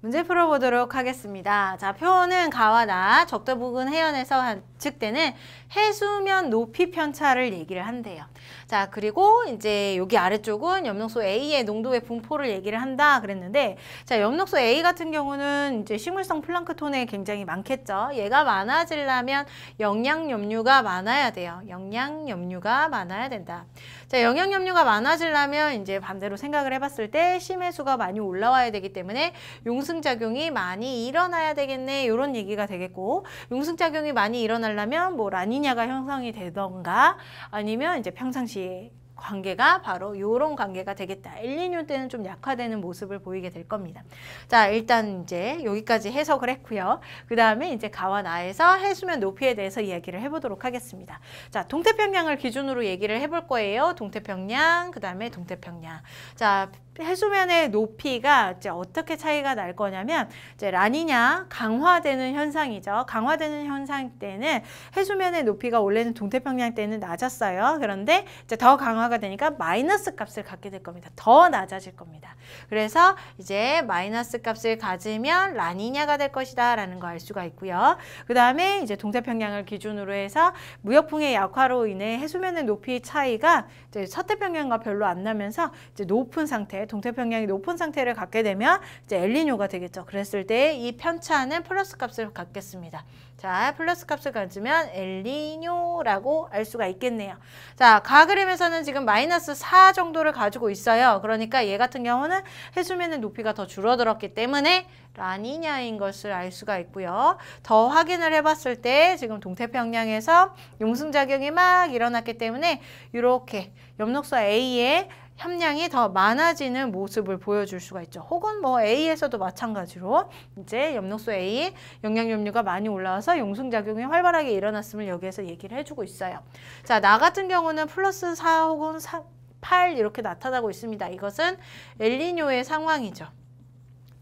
문제 풀어보도록 하겠습니다. 자, 표현은 가와 나, 적도 부근 해연에서 한, 측되는 해수면 높이 편차를 얘기를 한대요. 자, 그리고 이제 여기 아래쪽은 염록소 A의 농도의 분포를 얘기를 한다 그랬는데 자, 염록소 A 같은 경우는 이제 식물성 플랑크톤에 굉장히 많겠죠. 얘가 많아지려면 영양 염류가 많아야 돼요. 영양 염류가 많아야 된다. 자, 영양 염류가 많아지려면 이제 반대로 생각을 해봤을 때 심해수가 많이 올라와야 되기 때문에 용서 융승작용이 많이 일어나야 되겠네 이런 얘기가 되겠고 융승작용이 많이 일어나려면 뭐 라니냐가 형성이 되던가 아니면 이제 평상시에 관계가 바로 이런 관계가 되겠다. 엘니년 때는 좀 약화되는 모습을 보이게 될 겁니다. 자, 일단 이제 여기까지 해석을 했고요. 그 다음에 이제 가와 나에서 해수면 높이에 대해서 이야기를 해보도록 하겠습니다. 자, 동태평양을 기준으로 얘기를 해볼 거예요. 동태평양, 그 다음에 동태평양. 자, 해수면의 높이가 이제 어떻게 차이가 날 거냐면 이제 라니냐 강화되는 현상이죠. 강화되는 현상 때는 해수면의 높이가 원래는 동태평양 때는 낮았어요. 그런데 이제 더 강화 강화가 되니까 마이너스 값을 갖게 될 겁니다. 더 낮아질 겁니다. 그래서 이제 마이너스 값을 가지면 라니냐가 될 것이다 라는 거 알 수가 있고요. 그 다음에 이제 동태평양을 기준으로 해서 무역풍의 약화로 인해 해수면의 높이 차이가 이제 서태평양과 별로 안 나면서 이제 높은 상태, 동태평양이 높은 상태를 갖게 되면 이제 엘리뇨가 되겠죠. 그랬을 때 이 편차는 플러스 값을 갖겠습니다. 자, 플러스 값을 가지면 엘리뇨라고 알 수가 있겠네요. 자, 가 그림에서는 지금 지금 마이너스 4 정도를 가지고 있어요. 그러니까 얘 같은 경우는 해수면의 높이가 더 줄어들었기 때문에 라니냐인 것을 알 수가 있고요. 더 확인을 해봤을 때 지금 동태평양에서 용승작용이 막 일어났기 때문에 이렇게 엽록소 a 의 함량이 더 많아지는 모습을 보여줄 수가 있죠. 혹은 뭐 A에서도 마찬가지로 이제 엽록소 A 영양염류가 많이 올라와서 용승작용이 활발하게 일어났음을 여기에서 얘기를 해주고 있어요. 자, 나 같은 경우는 플러스 사 혹은 4, 8 이렇게 나타나고 있습니다. 이것은 엘리뇨의 상황이죠.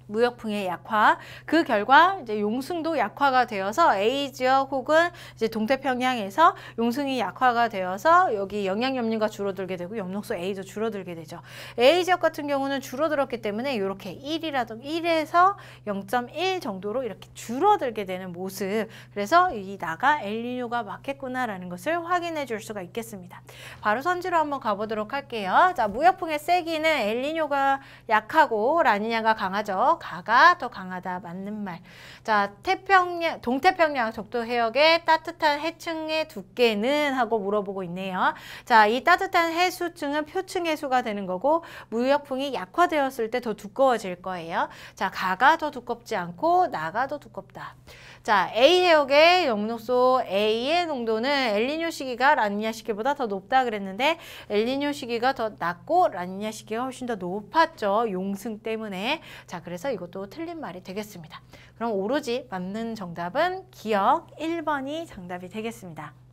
무역풍의 약화 그 결과 이제 용승도 약화가 되어서 에이 지역 혹은 이제 동태평양에서 용승이 약화가 되어서 여기 영양염류가 줄어들게 되고 염록소 A도 줄어들게 되죠. 에이 지역 같은 경우는 줄어들었기 때문에 이렇게 1이라든 1에서 0.1 정도로 이렇게 줄어들게 되는 모습 그래서 이 나가 엘리뇨가 맞겠구나라는 것을 확인해 줄 수가 있겠습니다. 바로 선지로 한번 가보도록 할게요. 자 무역풍의 세기는 엘리뇨가 약하고 라니냐가 강하죠. 가가 더 강하다 맞는 말. 자, 태평양 동태평양 적도 해역의 따뜻한 해층의 두께는 하고 물어보고 있네요. 자, 이 따뜻한 해수층은 표층 해수가 되는 거고 무역풍이 약화되었을 때 더 두꺼워질 거예요. 자, 가가 더 두껍지 않고 나가 더 두껍다. 자, A 해역의 영농소 A의 농도는 엘리뇨 시기가 라니냐 시기보다 더 높다 그랬는데 엘리뇨 시기가 더 낮고 라니냐 시기가 훨씬 더 높았죠. 용승 때문에. 자, 그래서 따서 이것도 틀린 말이 되겠습니다. 그럼 오로지 맞는 정답은 기억 1번이 정답이 되겠습니다.